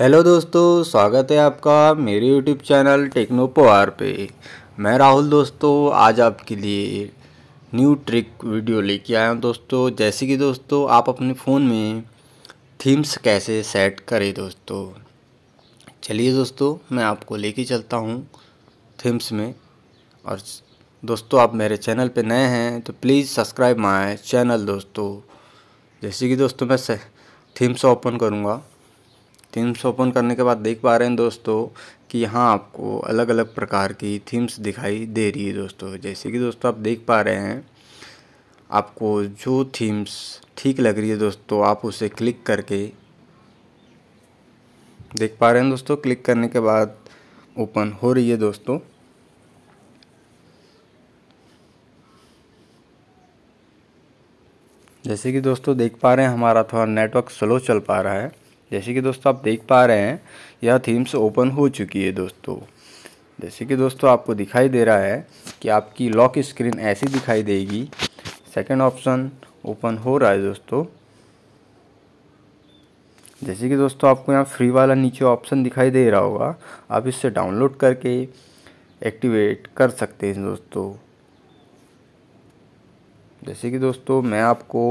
hello दोस्तों स्वागत है आपका मेरे यूट्यूब चैनल टेक्नो पवार पे मैं राहुल दोस्तों आज आपके लिए न्यू ट्रिक वीडियो लेके आया हूँ दोस्तों जैसे कि दोस्तों आप अपने फ़ोन में थीम्स कैसे सेट करें दोस्तों चलिए दोस्तों मैं आपको लेके चलता हूँ थीम्स में और दोस्तों आप मेरे चैनल पे नए हैं तो प्लीज़ सब्सक्राइब माय चैनल दोस्तों जैसे कि दोस्तों मैं थीम्स ओपन करूँगा थीम्स ओपन करने के बाद देख पा रहे हैं दोस्तों कि यहाँ आपको अलग अलग प्रकार की थीम्स दिखाई दे रही है दोस्तों जैसे कि दोस्तों आप देख पा रहे हैं आपको जो थीम्स ठीक लग रही है दोस्तों आप उसे क्लिक करके देख पा रहे हैं दोस्तों क्लिक करने के बाद ओपन हो रही है दोस्तों जैसे कि दोस्तों देख पा रहे हैं हमारा थोड़ा नेटवर्क स्लो चल पा रहा है जैसे कि दोस्तों आप देख पा रहे हैं यह थीम्स ओपन हो चुकी है दोस्तों जैसे कि दोस्तों आपको दिखाई दे रहा है कि आपकी लॉक स्क्रीन ऐसी दिखाई देगी सेकंड ऑप्शन ओपन हो रहा है दोस्तों जैसे कि दोस्तों आपको यहाँ फ्री वाला नीचे ऑप्शन दिखाई दे रहा होगा आप इससे डाउनलोड करके एक्टिवेट कर सकते हैं दोस्तों जैसे कि दोस्तों मैं आपको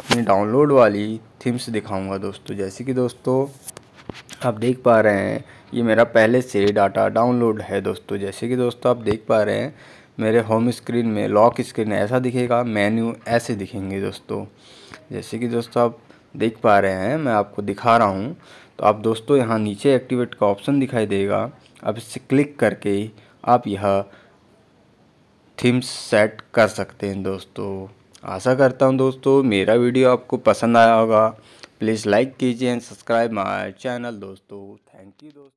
अपनी डाउनलोड वाली थीम्स दिखाऊंगा दोस्तों जैसे कि दोस्तों आप देख पा रहे हैं ये मेरा पहले से डाटा डाउनलोड है दोस्तों जैसे कि दोस्तों आप देख पा रहे हैं मेरे होम स्क्रीन में लॉक स्क्रीन ऐसा दिखेगा मेन्यू ऐसे दिखेंगे दोस्तों जैसे कि दोस्तों आप देख पा रहे हैं मैं आपको दिखा रहा हूँ तो आप दोस्तों यहाँ नीचे एक्टिवेट का ऑप्शन दिखाई देगा अब इससे क्लिक करके आप यह थीम्स सेट कर सकते हैं दोस्तों आशा करता हूं दोस्तों मेरा वीडियो आपको पसंद आया होगा प्लीज़ लाइक कीजिए एंड सब्सक्राइब माय चैनल दोस्तों थैंक यू दोस्तों